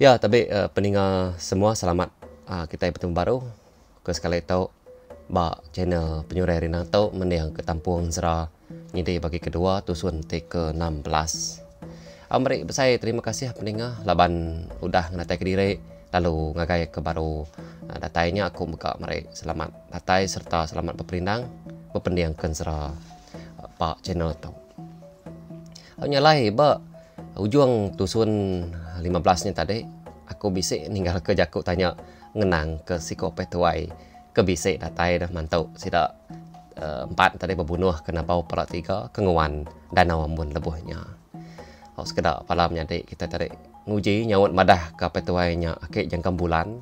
Ya, tapi uh, eh, peninggal semua selamat uh, kita yang bertemu baru ke sekali tahu ba channel penyurai Rina tahu mendiang ke tampung Zara nyidi bagi kedua tusun ke 16. Amri um, saya terima kasih ah, peninggal laban udah ngatai ke diri lalu ngagai ke baru uh, datainya aku buka mari selamat datai serta selamat peperindang berpendiang ke Zara uh, ba channel tahu. Hanya lain ba ujung tusun 15 ni tadi aku bisik ninggal ke jaku tanya ngenang ke psikopat tuai ke bisik datai dah mantau sida uh, eh, empat tadi berbunuh kena bau para tiga kenguan dan awam pun lebuhnya Oh, sekedar palam nyadi kita tadi nguji nyawut madah ke petuai nya akik jangkam bulan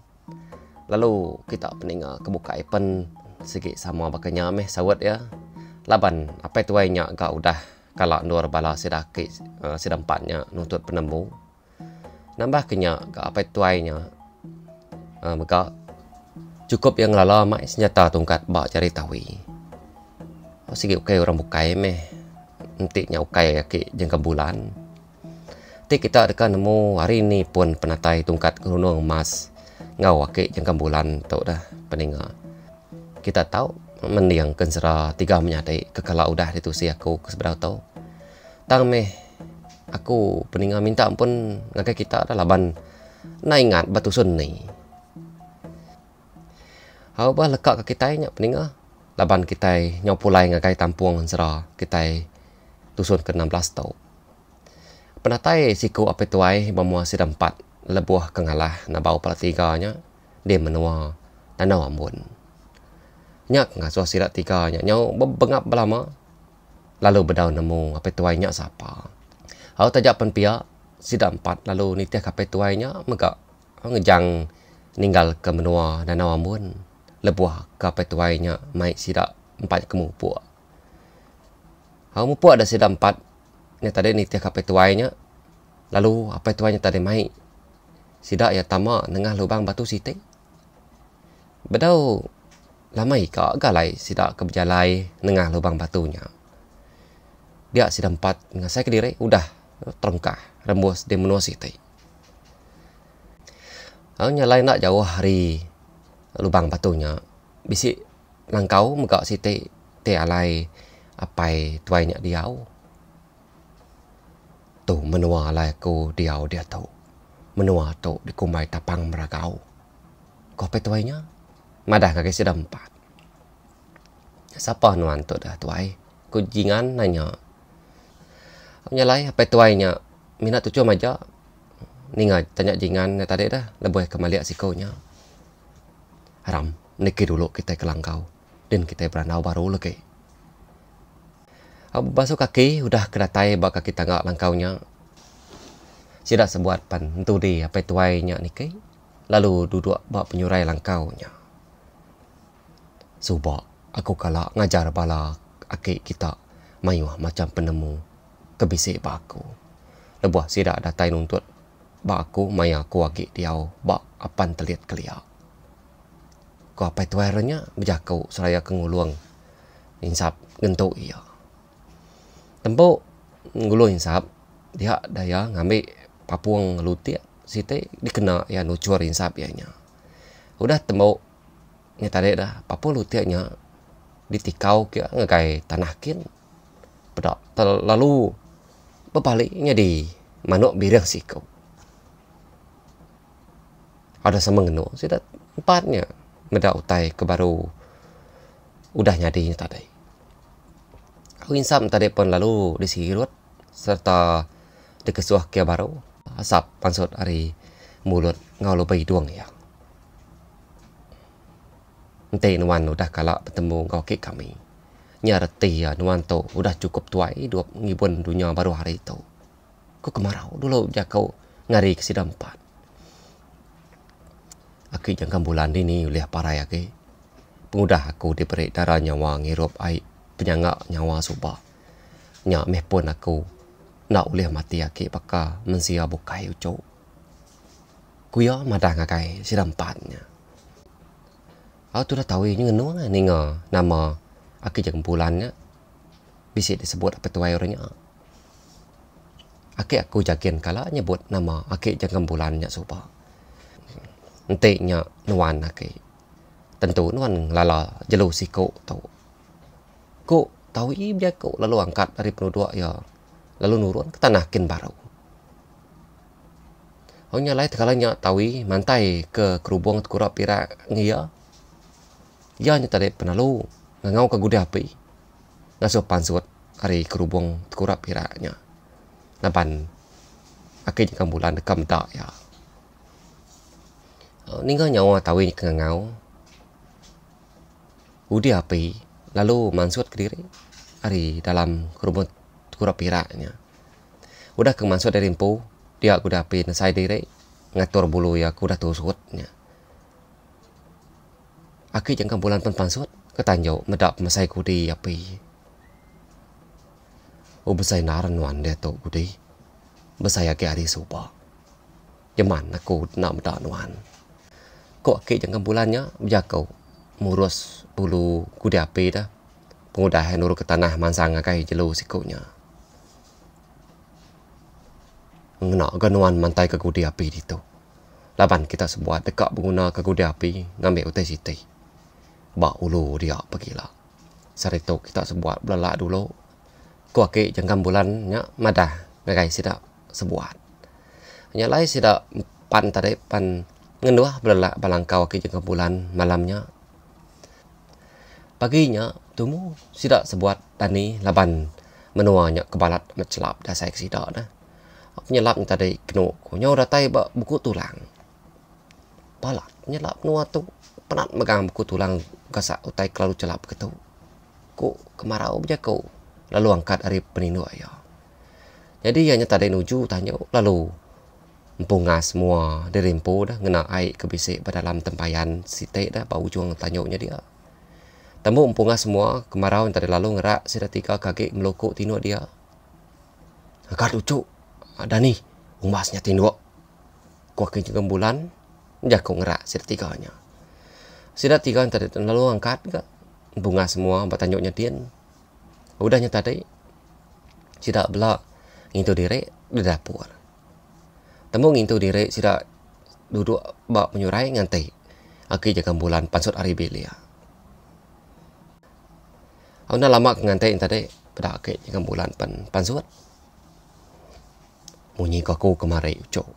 lalu kita peninga kebuka ipen sikit sama bakanya meh sawat ya laban apa tuai nya gak udah kalau nur bala sida akik uh, eh, sida empatnya nuntut penemu nambah kenyak ke apa tuainya uh, ah, maka cukup yang lala mai senjata tungkat ba cari tawi oh sigi ukai orang bukai meh nanti nya ukai ke jangka bulan ti kita ada kan nemu hari ini pun penatai tungkat gunung emas ngau ke jangka bulan tau dah peninga kita tahu mendiang kencera tiga menyatai kekala udah ditusi aku ke seberapa tau tang meh aku peningah minta ampun ngakai kita ada laban na ingat batu sun ni hau ba lekak ke kita nya peningah laban kita nyau pulai ngakai tampung sera kita tusun ke 16 tau penatai siku apa tuai bermua sedempat lebuah kengalah na bau pala tiga nya dia menua tanau ambun nyak ngasuh sirat tiga nya nyau bengap belama lalu bedau nemu apa tuai nya sapa Hau tajak pun pia sidang empat lalu nitih kapai tuainya megak ngejang ninggal ke menua dan awam pun lebuah kapai tuainya mai sidak empat ke mupu. Hau mupu ada sidang empat ni tadi nitih kapai tuainya lalu apa tuainya tadi mai sidak ya tama nengah lubang batu siti. Bedau lama ika galai sidak ke berjalai tengah lubang batunya. Dia sidang empat ngasai kediri udah terengkah remus di menua siti hanya lain nak jauh hari lubang batunya bisi langkau muka siti te alai apai tuainya diau tu menua alai ku diau dia tu menua tu dikumbai tapang meragau kopi tuainya madah kaki sida empat siapa nuan tu dah tuai ku jingan nanya Amnya apa tu ainya minat tu cuma aja. Ni tanya jingan ni tadi dah lebih ke maliak sikonya. Haram, nikah dulu kita ke langkau dan kita beranau baru lagi. Abu basuh kaki udah kedatai bak kaki tangga langkaunya. Sida pan, pantu di apa tu ainya nikah. Lalu duduk bak penyurai langkaunya. Subak, aku kalah, ngajar bala akik kita mayuh macam penemu kebisik ba aku. Lebuah sida ada tai nuntut ba aku maya aku agi diau ba apan terlihat kelia. Ko apa itu airnya bejakau seraya kenguluang insap gentau iya. Tempo ngulu insap dia daya ngambil papuang luti site dikena ya nucuar insap ianya. Udah tempo ni tadi dah papuang luti ditikau kia ngekai tanah kin. Pedak terlalu berbaliknya di manuk birang sikau. Ada sama ngeno, saya empatnya meda utai ke baru udah nyadi tadi. Aku insap tadi pun lalu di sirut serta di kesuah kia baru asap pansot hari mulut ngalu bayi duang ya. Nanti nuan udah kalah bertemu kau kami. Nya reti ya nuan tu udah cukup tuai dua ngibun dunia baru hari itu. Ku kemarau dulu ya kau ngari ke sidang empat. Aku jangka bulan ini uliah parai aku. Pengudah aku diberi darah nyawa ngirup air penyangga nyawa subah. Nya meh pun aku nak uliah mati aku pakar mensia bukai ucuk. Ku ya madang aku sidang empatnya. Aku tu dah tahu ini ngenuang ni nama Aku jangan bulannya. Bisa disebut apa tuai orangnya. Aku aku jagain kalau nyebut nama aku jangan bulannya supa. Nanti nya nuan aku. Tentu nuan lala jelo si ko tau. Ko tau i dia ko lalu angkat dari penduduk ya. Lalu nurun ke tanah kin baru. Hanya lain terkalanya tahu mantai ke kerubung kurap pirak ngia. Ia hanya tadi penalu ngau ke gudah pi ngasuh pansut hari kerubung kurap kiranya napan akhir jangan bulan dekam tak ya ni kan ngau nyawa tawi ke ngau gudah pi lalu mansut kiri hari dalam kerubung kurap piranya. udah ke suat dari empu dia gudah pi nasai diri ngatur bulu ya kuda tusutnya akhir jangan bulan pun pansut ก็ตันยอกมาดับมาใส่กูดีอย่าไปอุบใส่นารันวันเดตโตกูดีมาใส่อาแก่ที่สูบอกยามันนะกูนำมาดับนวันก็เกี่ยงกับบุลันเนาะอยากเก่ามูรสบุลูกูดีอาไปนะพงดาเฮนุรุกตานะมันสังกายจิโลสิกุเนาะเนาะกันวันมันตายกับกูดีอาไปดิโต Laban kita sebuat dekat pengguna kegudi api ngambil utai sitai bak ulu dia pergi lah. Sari tu kita sebuat belalak dulu. Kau ke jangkang bulan nya madah. Ngai sida sebuat. Nya lai sida pan tadi pan ngendua ah, belalak balangkau ke jangkang bulan malamnya. Paginya tumu sida sebuat tani laban menua nya kebalat mencelap dah saya sida dah. Penyelak tadi kena ku nyau ratai ba buku tulang. Balak nyelak nua tu penat megang buku tulang kasa utai kelalu celap ke tu. Ku kemarau punya ku lalu angkat dari penindu ayo. Jadi ianya tadi uju tanya lalu empunga semua dirimpu dah kena air ke pada dalam tempayan site dah bau juang tanyanya dia. Temu empunga semua kemarau yang tadi lalu ngerak sida tiga kaki melokok tinu dia. Angkat ucu ada ni umasnya tinu. Ku akan bulan jago ngerak sida tiganya sida tiga yang tadi lalu angkat ke bunga semua apa tanjuknya dia udahnya tadi sida belak ngintu diri di dapur temu ngintu diri sida duduk bak menyurai ngantai aki jaga bulan pansut hari belia ya. Aku nak lama ngantai yang tadi pada aki jaga bulan pan pansut bunyi kaku kemari ucok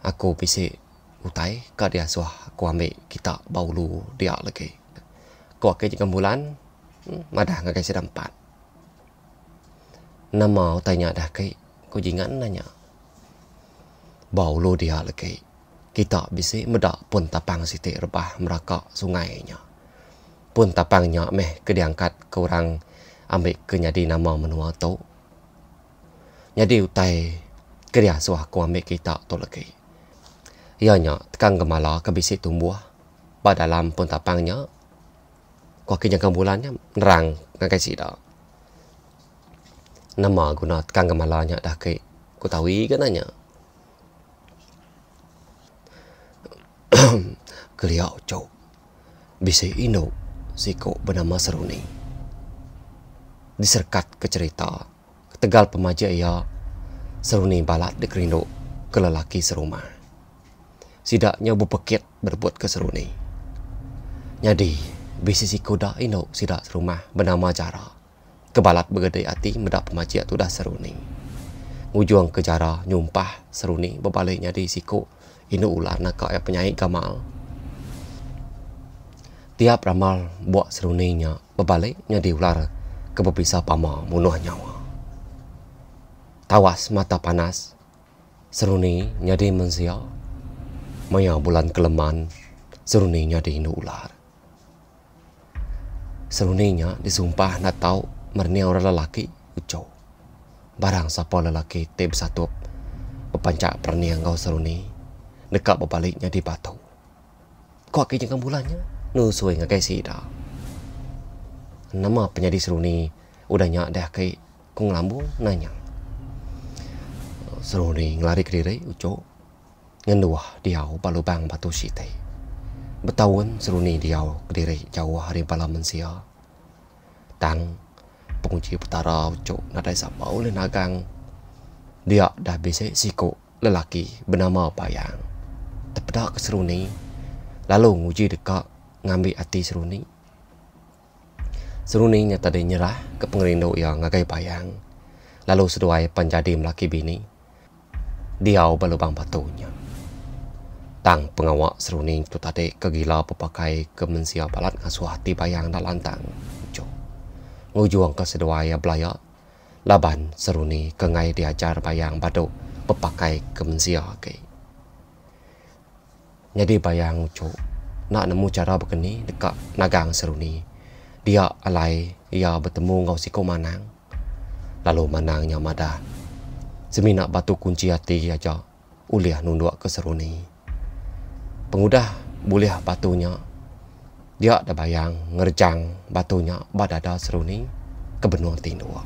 aku bisik Utai tai ka dia suah aku ambil kita baulu dia lagi ko ke jika bulan hmm, madah ngagai sedampat nama tanya dah ke ko jingan nanya baulu dia lagi kita bisi medak pun tapang siti rebah meraka sungainya pun tapangnya meh ke diangkat ke orang ambil ke nyadi nama menua tau. nyadi utai kerja suah kuami kita tu lagi ianya tekan gemala ke bisi tumbuh pada ah. lampun tapangnya kuah kinya gembulannya nerang dengan kasi tak nama guna tekan gemalanya dah ke ku tahu ke nanya keliau cok bisi ino si ko bernama seruni diserkat ke cerita ketegal pemaja ia seruni balat dikerinduk ke lelaki serumah sidaknya berpekit berbuat keseruni. Nyadi bisnis si kuda ini sidak serumah bernama Jara. Kebalat bergedai hati mendak pemacik itu dah seruni. Ujuang ke Jara nyumpah seruni berbaliknya di siku ini ular nak kaya penyayi gamal. Tiap ramal buat seruninya berbaliknya nyadi ular kebepisah pama munuh nyawa. Tawas mata panas seruni nyadi mensial. မယောင်ဘူလန်ကလမန်စရုံနေညာဒိနူလာစရုံနေညာဒီဆုံပါနတောမရနေရလာလကိဥချောဘာရန်စပေါ်လာလကိတေဘစတုပပပဉ္စပရနေငောစရုံနေနကပပလိညာဒီပါထောကောကိချင်ကံဘူလန်ညာနူဆွေငကဲစီတာနမပညာဒီစရုံနေဥဒညာဒါကိကုံလမ်ဘူနညာစရုံနေငလာရိခရိရဲဥချော ngeluah diau balubang batu site. Betawan seruni diau kediri jauh hari palam mensia. Tang pengunci putara ucu nadai sama oleh nagang. Dia dah bisa siku lelaki bernama Bayang Terpedak ke seruni, lalu nguji dekat ngambil hati seruni. Seruni nyata dia nyerah ke pengerindu ia ngagai Bayang Lalu seduai penjadi melaki bini. Diau balubang batunya tang pengawak seruning tu tadi kegila pepakai kemensia balat ngasuh hati bayang dan lantang. Jo. Ngujuang ke sedewaya belaya. Laban seruni kengai diajar bayang badu pepakai kemensia ke. Jadi bayang ucu nak nemu cara begini dekat nagang seruni. Dia alai ia bertemu ngau siku manang. Lalu manangnya madah. Semina batu kunci hati aja. Uliah nunduk ke seruni pengudah boleh batunya dia ada bayang ngerjang batunya badada seruni ke benua tindua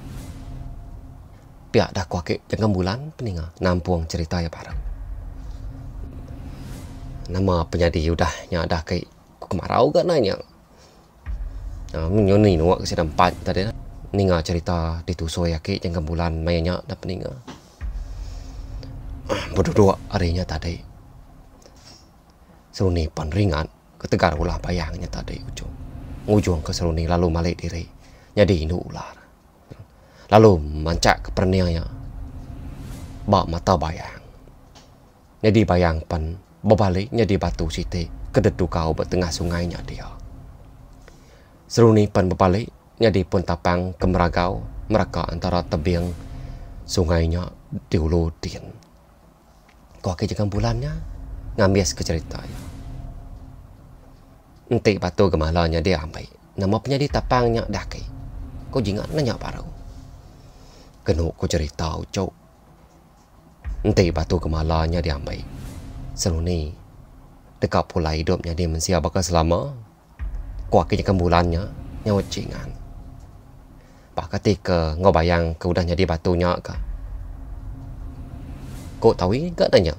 pihak dah kuake dengan bulan peninga nampuang cerita ya para nama penyadi udahnya dah kai kemarau ke nanya nah menyoni ke sidang empat tadi ninga cerita ditusuk ya kai dengan bulan mayanya dah peninga ah, berdua arinya tadi seruni penringan ketegar ulah bayangnya tadi ujung ujung ke seruni lalu malik diri nyadi indu ular lalu mancak ke perniaya, bak mata bayang nyadi bayang pan, berbalik nyadi batu siti kedetu kau bertengah sungainya dia seruni pan berbalik nyadi pun tapang kemeragau mereka antara tebing sungainya diulutin kau kejangan bulannya ngambil ke ceritanya. Nanti patut gemalanya dia ambil. Nama penyadi tapangnya daki. Kau jingat nanya baru. Kena kau cerita ucuk. Nanti patut gemalanya dia ambil. Selalu ni. Dekat pula hidupnya dia mesti apakah selama. Kau akhirnya kembulannya. Nyawa jingan. Pak ketika kau bayang kau dah jadi batunya ke? Kau tahu ke nanya?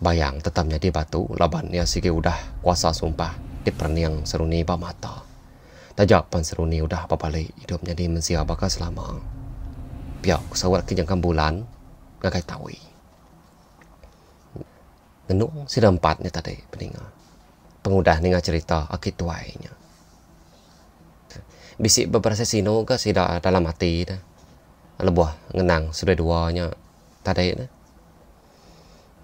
bayang tetapnya di batu labannya sikit udah kuasa sumpah di perniang seruni ba mata tak jawapan seruni udah apa balik hidupnya di mensia baka selama biar kusawat kejangkan bulan gagai tahu. nenung sida empatnya tadi peninga pengudah ninga cerita akit tuainya bisik beberapa sino ke sida dalam hati dah lebuah ngenang sudah duanya tadi dah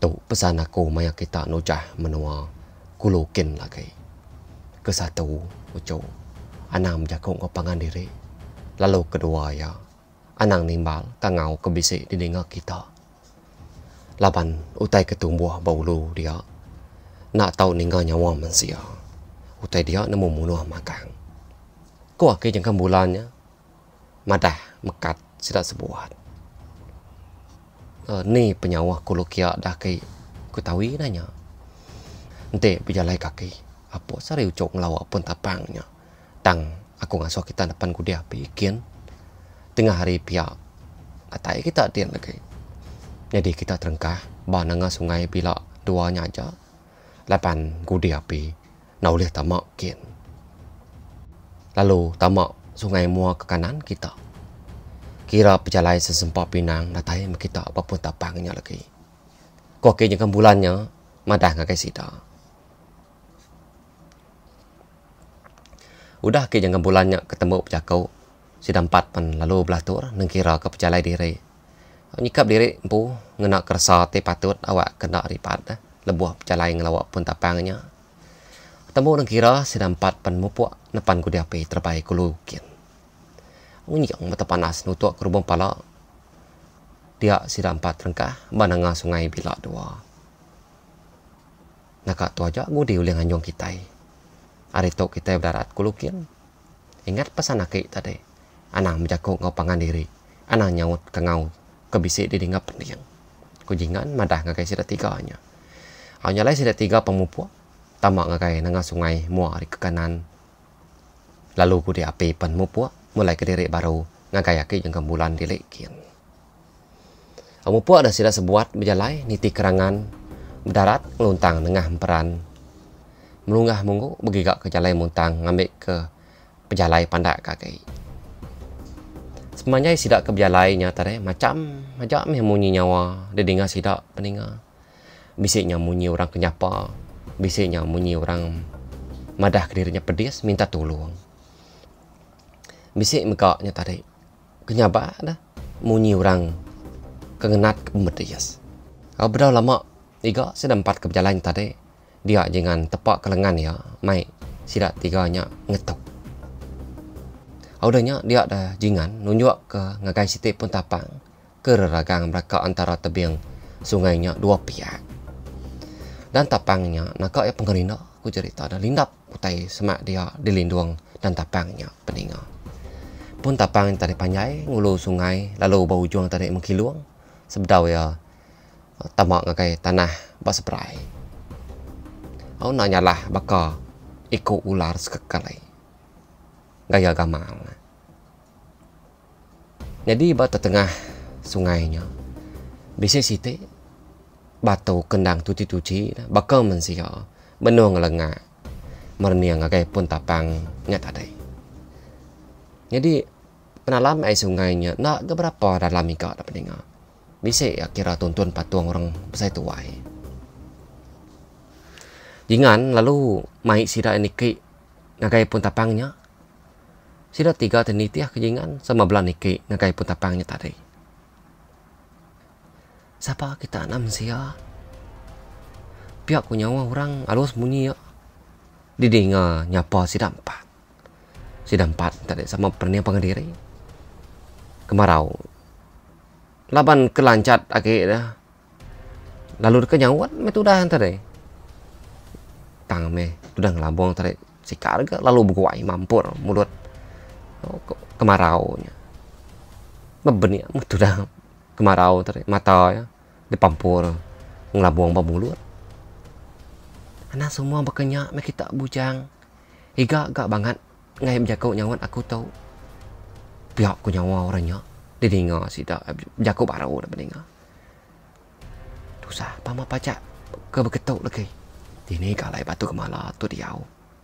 tu pesan aku maya kita nojah menua kulukin lagi Kesatu, satu ucu anam jakung ke diri lalu kedua ya anang nimbal tangau kebisik di dengar kita laban utai ketumbuh baulu dia nak tahu ninggal nyawa manusia utai dia nemu munuh makan Kau akhirnya kembulannya madah mekat sudah sebuah Eh, ni penyawah kolokia dah kai ku tawi nanya. Nte bijalai kaki. Apa? sare ucok ngelawak pun tapangnya. Tang aku ngaso kita depan ku dia pikin. Tengah hari pihak atai kita tin lagi. Jadi kita terengkah ba nanga sungai bila dua nyaja. Lapan ku dia pi. Nau leh tamak kin. Lalu tamak sungai mua ke kanan kita. Kira perjalanan sesempat pinang dah tayang kita apa pun tak pangnya lagi. Kau kira kan bulannya, madah dengan kaya sida. Udah kira kan bulannya ketemu pejakau, sida empat pun lalu belatur, neng kira ke perjalanan diri. Nyikap diri empu, ngenak kerasa te patut awak kena ripat, eh? lebuah perjalanan ngelawak pun tak pangnya. Ketemu neng kira sida empat pun mupuak, nepan kudia pe terbaik kulukin unyang mata panas nutuk kerubung pala dia sida empat rengkah banangah sungai bilak dua nak tu aja gudi uling anjong kita hari tu kita berdarat kulukin ingat pesan aki tadi anak menjakuk ngau pangan diri anak nyaut kengau kebisik di dinga pendiang kujingan madah ngakai sida tiga hanya hanya lain sida tiga pemupu tamak ngakai nengah sungai muar di kekanan lalu gudi api pan penmupuak mulai kedirik baru dengan gaya yang kembulan dilik kian. Kamu pun ada sila sebuat berjalai niti kerangan berdarat meluntang dengah peran. Melungah munggu bergigak ke jalai muntang ngambil ke pejalai pandak kaki. Semuanya sidak ke berjalai nyata deh, macam macam yang munyi nyawa dia sidak peninga. Bisiknya munyi orang kenyapa, bisiknya munyi orang madah kedirinya pedis minta tolong bisik meka tadi kenapa ada munyi orang kengenat ke pemerdias kau berdau lama tiga sedempat ke berjalan tadi dia jangan tepak ke lengan ya mai sidak tiga nya ngetuk Audanya dia ada jingan nunjuk ke ngagai siti pun tapang ke ragang mereka antara tebing sungainya dua pihak. Dan tapangnya nak ya pengerina ku cerita ada lindap putai semak dia dilindung dan tapangnya peninggal pun tapang tadi panjai ngulu sungai lalu bau juang tadi mengkiluang sebedau ya eh, tamak ngakai tanah ba seprai au nanya lah baka iko ular sekekalai gaya gamal jadi ba tengah sungainya bisa siti batu kendang tuti-tuti baka mensia menung lenga merniang ngakai pun tapang nyat tadi jadi penalam ai sungainya na berapa dalam ika da peninga bisi ya kira tuan patuang orang besar tua wai jingan lalu mai sira niki ngagai pun tapangnya sira tiga teniti ah kejingan sama belan niki ngagai pun tapangnya tadi siapa kita enam sia pihak ku nyawa orang alus bunyi ya dengar nyapa sidang empat sidang empat tadi sama pernia pengediri kemarau. Laban kelancat akhir dah. Lalu kenyang kan, wat metu dah antar Tang meh, tu dah ngelabuang tadi. Sikar ke lalu berkuai mampur mulut oh, kemarau nya. Mebenya metu dah kemarau tadi mata ya. di pampur ngelabuang ba mulut. Anak semua bekenya me kita bujang. higa gak banget ngai menjakau nyawan aku tahu pihak aku nyawa orangnya. Dia dengar tak, Jakob Arau dah berdengar. Susah. Pama pacak. Kau berketuk lagi. Ini kalai batu kemala. Tu dia.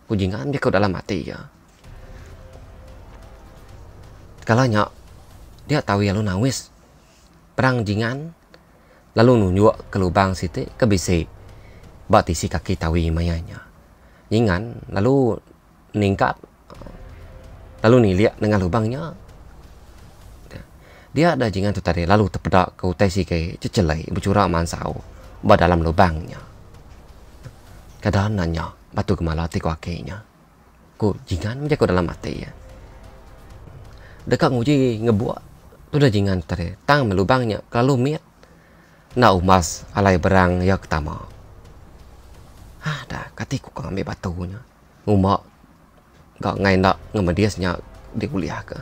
Kujingan ya. dia kau dalam mati. Ya. Kalanya. Dia tahu ya lu nawis. Perang jingan. Lalu nunjuk ke lubang situ. Ke bisi. Bak tisi kaki tahu mayanya. Jingan. Lalu. Ningkap. Lalu ni lihat dengan lubangnya dia ada jingan tu tadi lalu terpedak ke utai sikai cecelai bercurak mansau ba dalam lubangnya kadang batu kemala tiko akhirnya ku jingan macam ku dalam mati ya dekat nguji ngebuat tu dah jingan tadi tang melubangnya kalau miat na umas alai berang ya ketama ah dah katiku kau ambil batunya umak gak ngain nak ngemediasnya di kuliah ke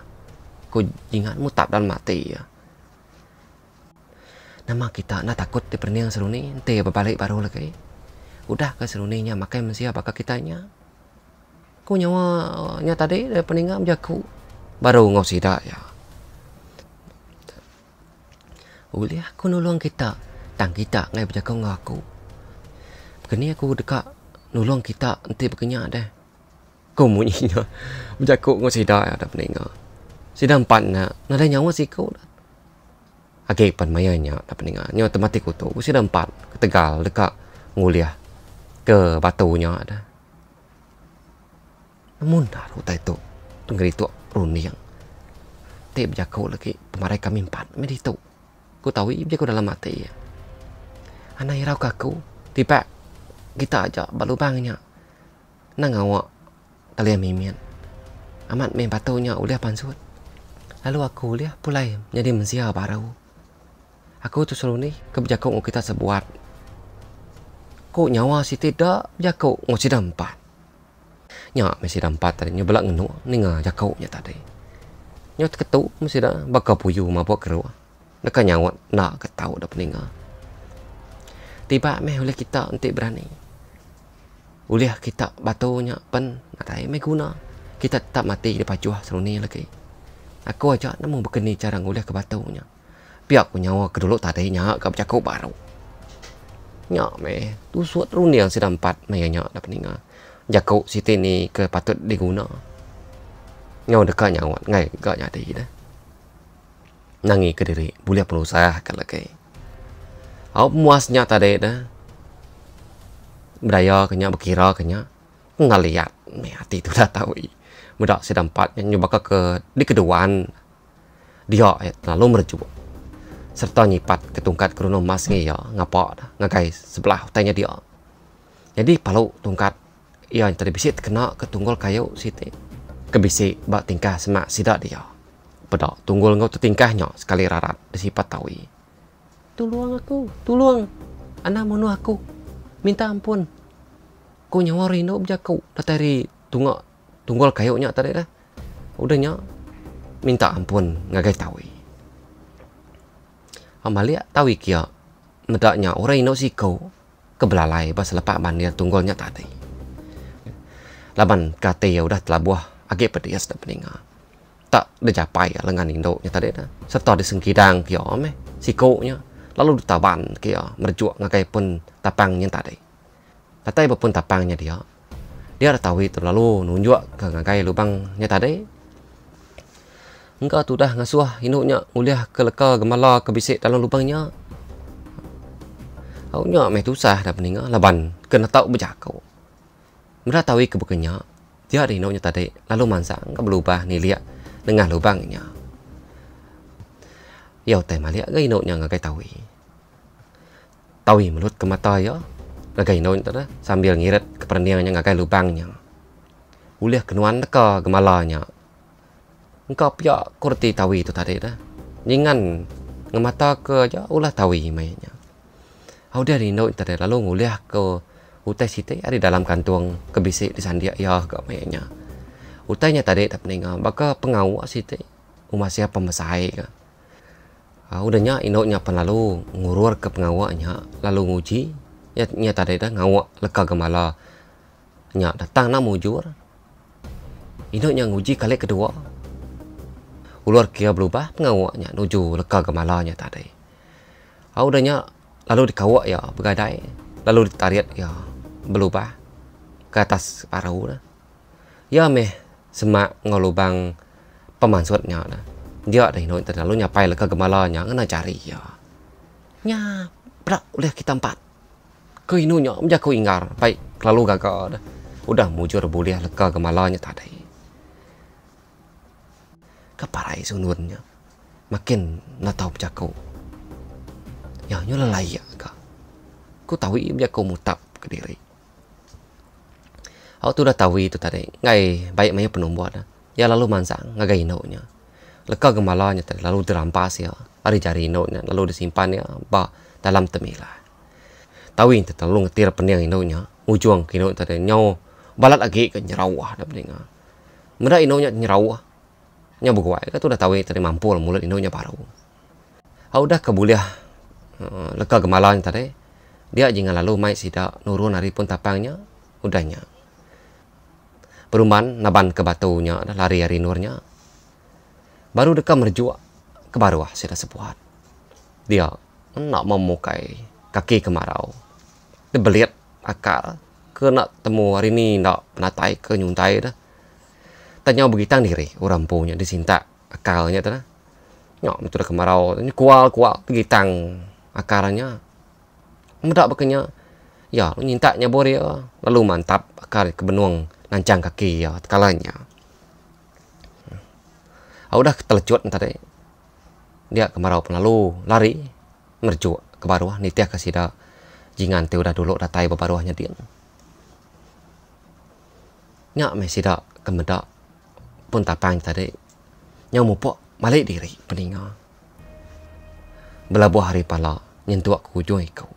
kujingat mu tak dalam mati ya. Nama kita nak takut di perniang seruni, nanti berbalik baru lagi. Udah ke seruninya, makai mesia apakah kitanya. nyawa nyawanya tadi, dari peningan menjaku. Baru ngau sida ya. Uli aku nulung kita, tang kita ngai berjaku ngaku. aku. Begini aku dekat nulung kita, nanti begini deh. Ku munyinya, menjaku ngau sih ya, dah ada peningan. Si dampak na, na dah nyawa si kau dah. Okay, pan maya nyawa tak peningat. Nya otomatik kutu. Si dampak ke Tegal, dekat nguliah. Ke batu nya ada. Namun dah rutai tu. Tenggeri itu yang Tak berjaku lagi. Pemarai kami empat. Mereka itu. Kau tahu, dia kau dalam mati. Anak irau kaku. Tiba. Kita ajak balu bangnya. Nang awak. Talian mimin. Amat main patuhnya. Uliah pansut. Lalu aku lihat pulai menjadi mensia barau. Aku tu selalu ni kebijakan untuk kita sebuat. Kau nyawa si tidak, jaku ngau si dampat. Nya mesti dampat tadi nyoba lak ngenu ninga jaku nya tadi. Nyo ketu mesti dah baka puyu mabok kerua. Nak nyawa nak ketau dah peninga. Tiba meh oleh kita nanti berani. Uliah kita batunya pen, nak tahu meh guna. Kita tetap mati di pacuah seruni lagi. Like. Aku ajak nama berkenai cara ngulih ke batunya. Biar aku nyawa ke dulu tadi nyak ke bercakap baru. Nyak meh, tu suat runi yang sedang empat maya nyak dah peningat. Jakuk siti ni ke patut diguna. Nyawa dekat nyawa, ngai gak nyadi dah. Nangi ke diri, boleh perlu sah ke kan lagi. Aku muasnya tadi dah. Berdaya kenyak, berkira kenyak. Ngeliat, meh hati tu dah tahu ini muda sedampat yang nyubaka ke di keduaan dia ya, lalu merejuk serta nyipat ketungkat kerono mas ngi ya ngapa ngagai sebelah utanya dia jadi palu tungkat ia ya, yang terbisik kena ketunggul kayu siti kebisik bak tingkah semak sidak dia pada tunggul ngau tertingkahnya sekali rarat disipat tawi tulung aku tulung anak menu aku minta ampun ku nyawa rindu bejaku datari tungak tunggal kayuknya tadi dah. Udahnya minta ampun ngagai tawi. Amalia tawi kia medaknya orang ino si kau kebelalai pas lepak mandi tunggalnya tadi. Laban kate ya udah telah buah agak pedih sudah peningat. Tak dicapai ya lengan indo nya tadi dah. Serta di sengkidang kia ame si kau nya lalu ditawan kia merjuak ngagai pun tapangnya tadi. Tatai bapun tapangnya dia, dia ada tahu itu lalu nunjuk ke ngagai lubangnya tadi engkau tu dah ngasuh inuknya uliah ke leka gemala ke bisik dalam lubangnya Aku nyok meh tu sah dah peninga laban kena tahu berjakau. Mereka tahu ke bukanya dia ada inoknya tadi lalu mansa engkau berubah ni lihat dengan lubangnya. Ya utai malik ke inoknya ngagai tahu. Tahu melut ke mata ya gagaino itu dah sambil ngirit keperniangnya ngakai lubangnya. Uleh genuan teka gemalanya. Engkau pia kurti tawi itu tadi dah. Ningan ngemata ke aja ulah tawi mainnya. Au dari no itu dah lalu uleh ke utai sitai ada dalam kantung kebisik di sandia ya ke mainnya. Utainya tadi tak peninga ah, baka pengawak ah sitai umasia pemesai ke. Au ah, dahnya inoknya penlalu ngurur ke pengawaknya lalu nguji Ya ni tadi dah ngawak leka gemala. Nyat datang nak mujur. Inoknya nguji kali kedua. Keluar kia berubah pengawaknya nuju leka gemalanya tadi. Aku dah nya lalu dikawak ya begadai, lalu ditarik ya berubah ke atas parau lah. Ya me semak ngolubang pemansutnya lah. Dia dah inok terlalu nyapai leka gemalanya kena cari ya. Nyat, berak oleh kita empat ke inunya menja ku ingar baik kelalu gagal dah udah mujur boleh leka ke malanya tadi keparai sunurnya makin nak tahu menja ku ya nyula layak ka ku tahu menja ku mutap ke diri Aku tu dah tahu itu tadi. Ngai baik maya penumbuh dah. Ya lalu mansang ngagai inoknya. Leka gemalanya tadi lalu dirampas ya. Ari jari inoknya lalu disimpan ya. Ba dalam temilah tawin ta lu ngetir peniang ino nya ujuang kino ta nyau balat lagi ke nyerawah da peninga ah. mera ino nya nyerawah nya buguai ka tu da tawin tadi mampu mulut ino nya baru au dah kebuliah, buliah eh, leka gemalan tadi dia jingan lalu mai sida nurun ari pun tapangnya udahnya peruman naban ke batunya dah lari ari nurnya baru deka merjuak ke baruah sida sepuat dia nak memukai kaki kemarau. Dia beliat akal ke nak temu hari ni nak penatai ke nyuntai dah. Tanya begitang diri orang punya disinta akalnya tu lah. Nyok itu dah kemarau. Ini kual-kual begitang akarnya. Mudah bekanya. Ya, lu nyintaknya boleh ya. Lalu mantap akal ke benuang nancang kaki ya kalanya. Aku dah terlecut tadi. Dia kemarau pun lalu lari merjuk ke bawah ni tiak kasih dah jangan tu dah dulu dah tai ke bawahnya dia nyak mesti dah kemeda pun tak pang tadi nyau mupo malai diri peninga belabuh hari pala nyentuh aku hujung ikau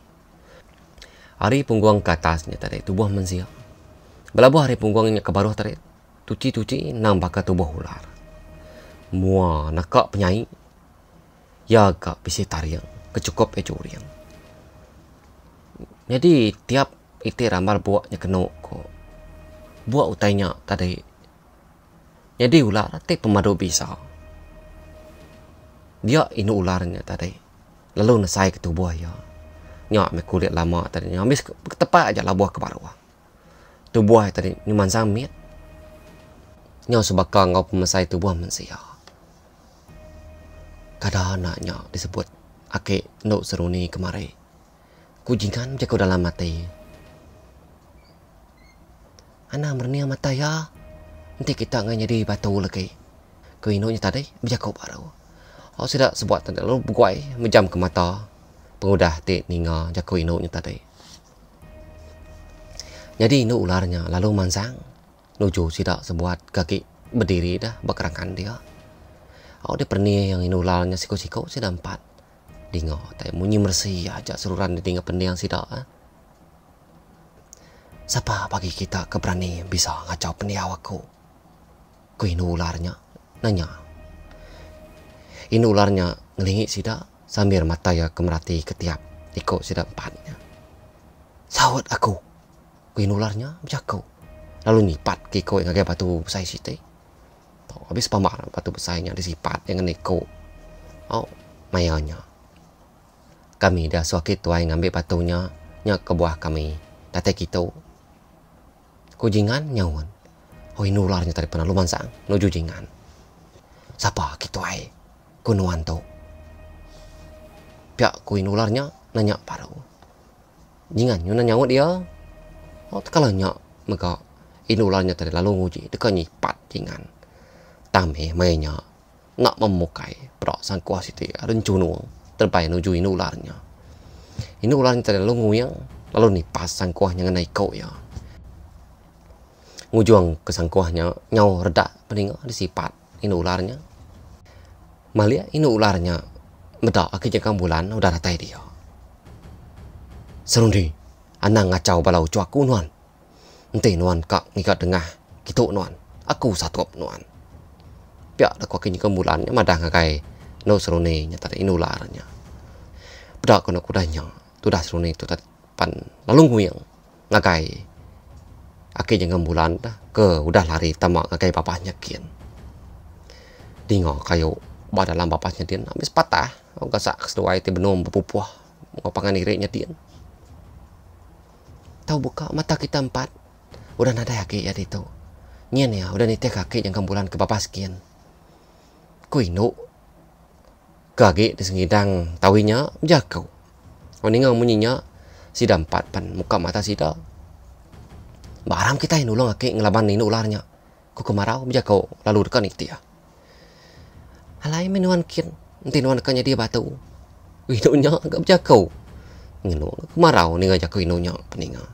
hari pungguang ke atasnya tadi tubuh menziak belabuh hari punggungnya ke bawah tadi tuci-tuci nang baka tubuh ular mua nakak penyai ya kak, bisa tarian kecukup ya curiang. Jadi tiap itu ramal buatnya kena ko. Buat utainya tadi. Jadi ular tadi pemadu bisa. Dia inu ularnya tadi. Lalu nasai ke tubuh ya. Nyak me kulit lama tadi. Habis ke tepat aja lah buah ke bawah. Tubuh tadi ni manzang mit. Nyak sebakar ngau pemasai tubuh mensia. Kadang anaknya disebut ake nok seruni kemari. Kujingan jago dalam mati. Anak merni mata ya. Ah. Nanti kita ngan jadi batu lagi. Kau ino nya tadi bejako baru. Aku sida sebuat tanda lu buguai menjam ke mata. Pengudah ti ninga jako ino nya tadi. Jadi ino ularnya lalu mansang. Nuju sida sebuat kaki berdiri dah berkerangkan dia. Aku diperni yang ino ularnya siko-siko sudah empat dingo tapi muni mersih aja seluruhan di tinggal yang sida ha? Eh. siapa bagi kita keberani bisa ngacau pendiang aku ku ini nanya ini ularnya ngelingi sida sambil mata ya kemerati ketiap ikut sida empatnya sawat aku kui nularnya, ularnya bejakau lalu nyipat kiko yang agak batu besar sida Tau, habis pamar batu besainya disipat dengan ikut oh mayanya kami dah suakit tuai ngambil patungnya nyak ke buah kami tate kita kujingan nyawan hoi nularnya tadi pernah luman sang nuju jingan siapa kita ai kunuan tu pihak kui nularnya nanya paru jingan nyuna nyawan dia oh kalau nyak mereka inularnya tadi lalu nguji dekat nyipat jingan tamih mainnya nak memukai perak sang kuah siti rencunung terbang menuju inularnya. Inular ini terlalu nguyang, lalu nipas sang kuahnya mengenai kau ya. Ngujuang ke sang kuahnya, nyau reda peningat disipat inularnya. Malia inularnya, medak akhirnya kambulan udah ratai dia. Serundi, anak ngacau balau cuaku nuan. Nanti nuan kak ni ngikat dengah, kita nuan. Aku satu nuan. Pihak aku akhirnya kambulan, madah ngakai no serone nya tadi inular nya bedak kono kudanya tu dah serone tu tadi pan lalung huyang ngakai akhir jangan bulan dah ke udah lari tamak ngakai papahnya kian dingo kayu bah dalam papahnya dia habis patah enggak sak kedua itu benum berpupuh ngopangan irinya dia tahu buka mata kita empat udah nada yakin ya itu nyen ya udah nitek kaki yang kembulan ke bapak sekian kuinu ke agi di sengidang tawinya menjakau. Oninga munyinya si dampat pan muka mata dah Baram kita yang nulung agi ngelaban ini ularnya. Kau kemarau menjakau lalu dekan itu ya. Alai minuan kin nanti nuan kanya dia batu. Inunya agak menjakau. Nginu kemarau ninga jakau inunya peninga.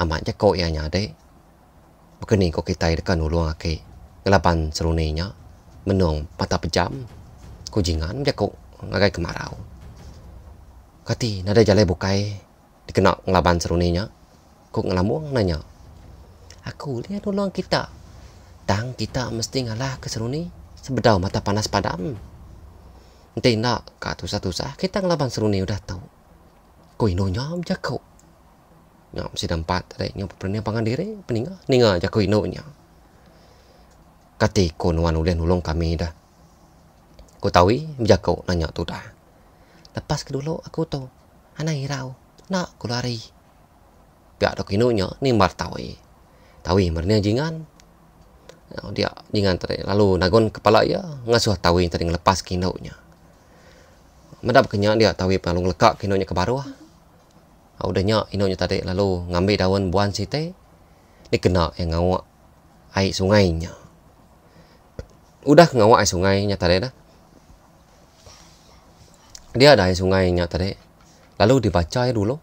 Amat jakau ya nyade. Bukan ni kau kita dekan nulung agi ngelaban seruninya menung mata pejam kujingan dia kau ngagai kemarau. Kati nada jalai bukai dikena ngelaban seruninya. Kau ngelamuang nanya. Aku lihat tolong kita. Tang kita mesti ngalah ke seruni sebedau mata panas padam. Nanti nak kata satu sah kita ngelaban seruni udah tahu. Kau inonya aja kau. Nyam si dempat tadi nyam pernah pangan diri peninga ninga aja kau inonya. Kati kau nuan ulen ulung kami dah aku tahu menjaga nanya tu dah. Lepas ke dulu aku tahu anak hirau nak keluari. Pihak dok inunya ni mar tahu. Eh. Tahu eh, mernya jingan. Oh, dia jingan tadi lalu nagon kepala ya ngasuh tahu yang tadi ngelepas kinunya. Medap kenya dia tahu perlu lekak kinunya ke bawah. Aku dah nyak inunya tadi lalu ngambil daun buan site. Ni kena yang ngawak air sungainya. Udah ngawak air sungainya tadi dah dia ada yang sungai nya tadi lalu dibaca ya dulu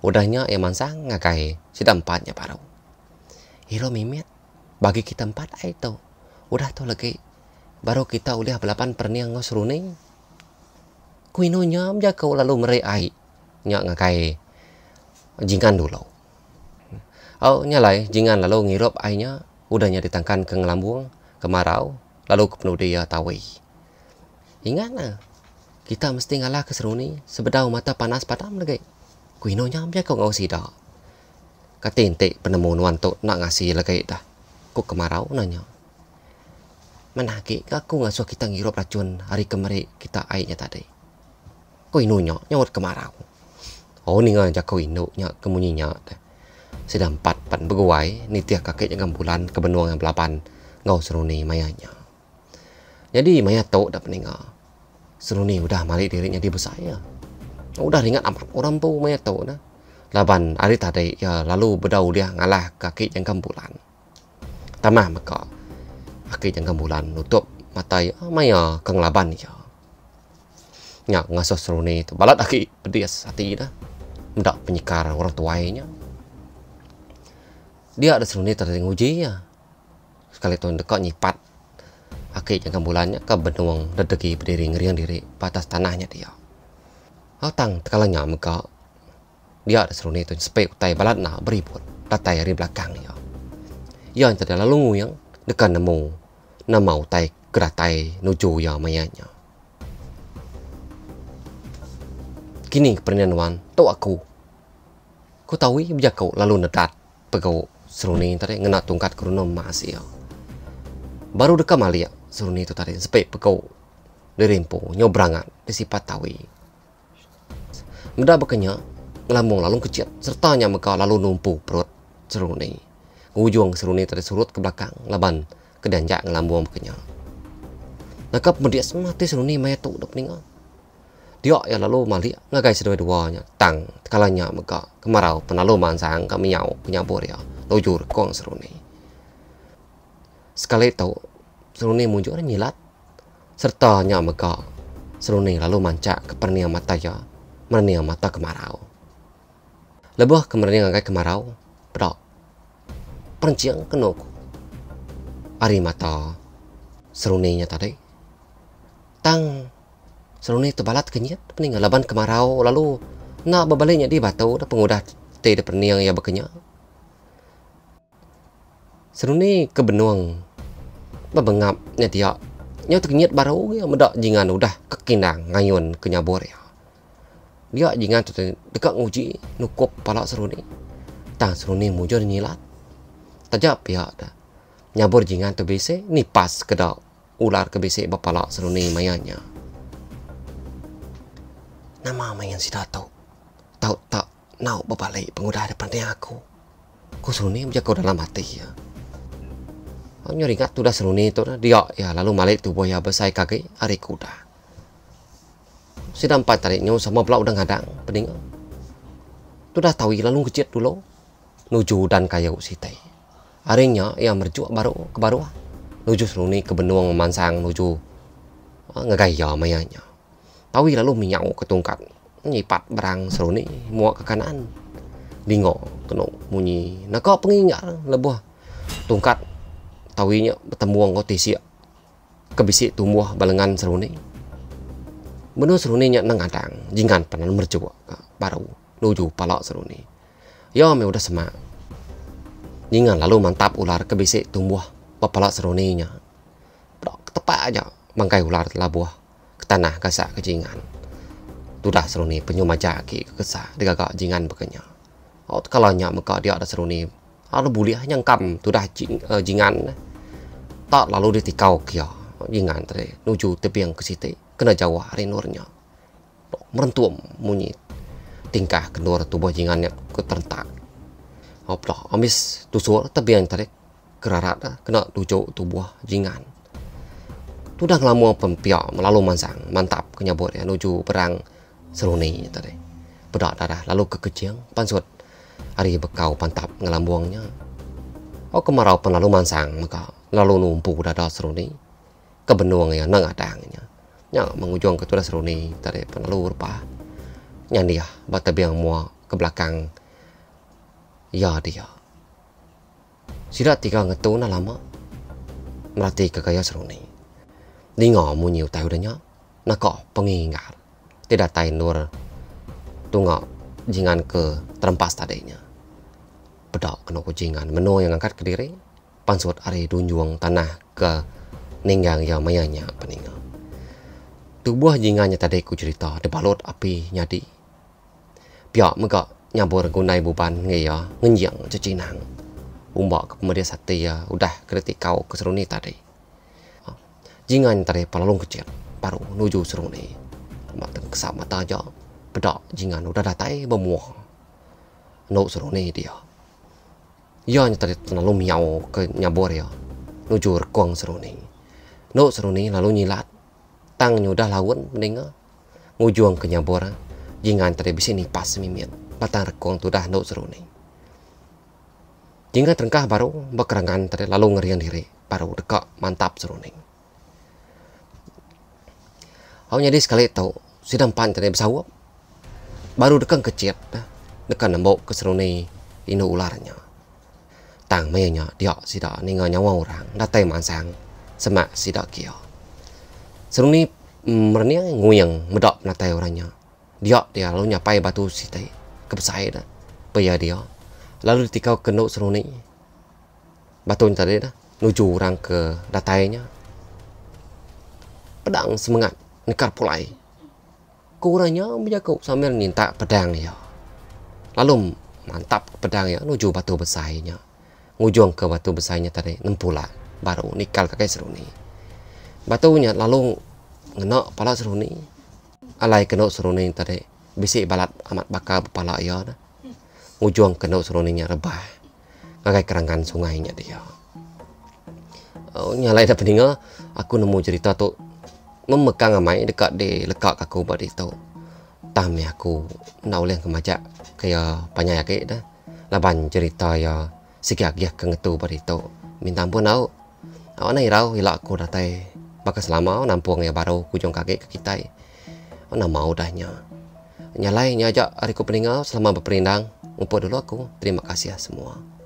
udahnya yang mansang ngakai si tempatnya paru hero mimit bagi kita empat itu udah tu lagi baru kita ulih belapan pernah ngos runing kuino nyam jakau lalu merai ai nyak ngakai jingan dulu oh nyalai jingan lalu ngirup ainya udahnya ditangkan ke ngelambung kemarau lalu ke penuh dia ya, tawih ingat nah kita mesti ngalah ke seruni sebedau mata panas padam lagi. Kuino nyam ya kau ngau sida. Kata inti penemu nuan tu nak ngasih lagi dah. Kau kemarau nanya. Menaki ke aku ngasuh kita ngirup racun hari kemari kita airnya tadi. Kau inu nyok kemarau. Oh ni ngajak kau inu nyok kemunyi nyok. Sedang empat pan berguai ni tiah kakek yang bulan ke benua yang belapan ngau seruni mayanya. Jadi mayat tu dah peninggal. Seru ni udah malik dirinya dia bersaya. Udah ringan amat orang tu mayat tau nah. Laban hari tadi ya lalu bedau dia ngalah kaki yang kembulan. Tama mereka Kaki yang kembulan nutup mata ya maya keng laban ya. Nya ngaso seru ni tu balat kaki pedias hati dah. Mendak penyikar orang tuainya. Dia ada seru ni tadi uji ya. Sekali tuan dekat nyipat Akhirnya jangka bulannya ke kan benuang redegi berdiri ngeriang diri batas tanahnya dia. Tang, tekalanya muka. Dia ada seru itu sepi utai balat nak beribut datai dari belakang dia. Ia yang tidak lalu nguyang dekat nemu nama utai geratai nuju ya mayanya. Kini kepernian wan tau aku. Ku tahu ia kau lalu nedat pegau seru ni tadi ngena tungkat kerunam masih. ia. Baru dekat malia Seruni itu tadi Sepik pekau Dirimpu Nyobrangan Disipat tawi Menda bekenya Ngelambung lalu kecil Sertanya meka lalu numpu perut Seruni Ujung seruni tadi surut ke belakang Laban Kedanjak ngelambung bekenya Nakap mendiak semati seruni Mayatuk udah peningat dia ya lalu mali ngagai sedua duanya tang kalanya mega kemarau penaluman sang kami nyau kenyabur ya lojur kong seruni sekali tahu seruni muncul dan nyilat serta nyak megak seruni lalu mancak ke perniang mata ya merniang mata kemarau lebih ke merniang agak kemarau pedok perenciang kenuk ari mata seruni nya tadi tang seruni terbalat kenyit peninggal laban kemarau lalu nak berbaliknya di batu dan pengudah tidak perniang ya bekenya Seruni ke benuang babengap nya tia nya teu niat barau ge meda jingan udah kekinang ngayun ke ya dia jingan teu dekat nguji nukup pala seruni tang seruni mujur nyilat tajap ya da nyabur jingan teu bise nipas kada ular ke bise bapala seruni mayanya nama mayan si datu tau tak nau bapalai pengudara depan aku ku seruni menjaga dalam hati ya Amnya ringat tu dah seruni itu. dah dia ya lalu malik tu boya besai kaki ari kuda. Sidang pat tariknya sama pelak udah ngadang pening. Tu dah tahu lalu kecil dulu. Nuju dan kayu sitai. Arinya ia merjuak baru ke baru. Ah. Nuju seruni ke benuang mansang nuju. Ah, ngegaya mayanya. Tahu lalu minyak ke tungkat. Nyipat berang seruni muak ke kanan. Dingo kena munyi. Nak pengingat lebuh. Tungkat tawinya bertemu anggo tisi ya. kebisi tumbuh balengan seruni menu seruni nya nengadang jingan panan mercuwa baru nuju palak seruni yo ya, me udah semak jingan lalu mantap ular kebisi tumbuh pepalak seruni nya tepat aja mangkai ular labuh ke tanah kasa ke jingan, sudah seruni penyum aja ki kesa digaga jingan bekenya Oh, kalau nyak dia ada seruni, alu buliah nyengkam, sudah jing, eh, jingan. Nah tak lalu ditikau kia ingat antre nuju tepi yang kesite, kena jawa hari nurnya merentum munyi tingkah kedua tubuh jingan yang keterentak Apa amis tusur tepi yang tarik kerarat kena tuju tubuh jingan Tudah lama pempiak melalu mansang mantap kenyabut ya, nuju perang seruni tadi. Pedak darah lalu kekejian pansut hari bekau pantap ngelambuangnya อก็มาเราปนลุมันสังมันก็เราลงนูปูดาดอสรุนี้ก็บนวงไงนั่งอาดังเนี่ยเนี่ยมันกูยงกับตัวสรุนี้แต่เด็กปนลุหรือเปล่าเนี่ยเดียบัตเตเบียงมัวกับหลักังยอดเดียวสิระติกางตัวน่ารำมะมาติกกับยาสรุนี้ดีงอมูเหนียวเตาเดียวนักเกาะปงีงาติดาไตนัวตัวเงาะยิงอันเกอตรัมปัสตาเดียว pedak kena kucingan meno yang angkat ke diri pansut are dunjuang tanah ke ninggang yang mayanya peninggal tubuh jingannya tadi ku cerita debalut api nyadi pihak muka nyabur gunai buban ngeya ngenjang cecinang umbak ke pemerintah sate ya udah kereti kau keseruni tadi ah, jingan tadi pelalung kecil baru menuju seruni mata kesap mata aja pedak jingan udah datai bermuah nuk seruni dia Ya nyetel terlalu miao ke nyabor ya. Nujur kong seruning. No seruning lalu nyilat. Tang nyudah lawan mendinga. Ngujuang ke nyabor. Jangan tadi bisa nipas mimit. Patang rekong tudah no seruning. Jangan terengkah baru. Bekerangan tadi lalu ngerian diri. Baru dekat mantap seruning. Hau nyadi sekali tau. sedang pan tadi bersawap. Baru dekat kecil. Dekat nembok keseruni. Ini ularnya. ต่างไม่เงาะเดียวสิดอในเงาะยังว่างรังน่าเตยมันแสงสมะสิดอเกียวสรุนี้มันเนี้ยงูยังมดอน่าเตยอะไรเงาะเดียวเดียวลุงอย่าไปประตูสิเตยกับสายนะไปยาเดียวแล้วที่เขากระโดดสรุนี้ประตูจะได้นะนูจูรังเกอร์ด่าเตยเนาะประดังสมงัดนกัดปลายกูรังเนาะไม่ยากกูสามีนินตะประดังเนาะลุ่ม mantap pedangnya menuju batu besainya. Ujung ke batu besarnya tadi nempula baru nikal kakek seruni batunya lalu ngenok pala seruni alai kenok seruni tadi bisik balat amat bakal kepala ya ngujung kenok seruninya rebah ngakai kerangkan sungainya dia oh nyalai dah peninggal aku nemu cerita tu memekang amai dekat di lekak aku badi tu tamnya aku nak ulang kemajak kaya banyak yakit dah laban cerita ya sikiak ya kang tu bari minta ampun au au nai rau hilak ku datai baka selama au nampung ya baru ku jong ke kita au na mau dahnya nyalai nyaja ari ku peningau selama berperindang ngupo dulu aku terima kasih ya semua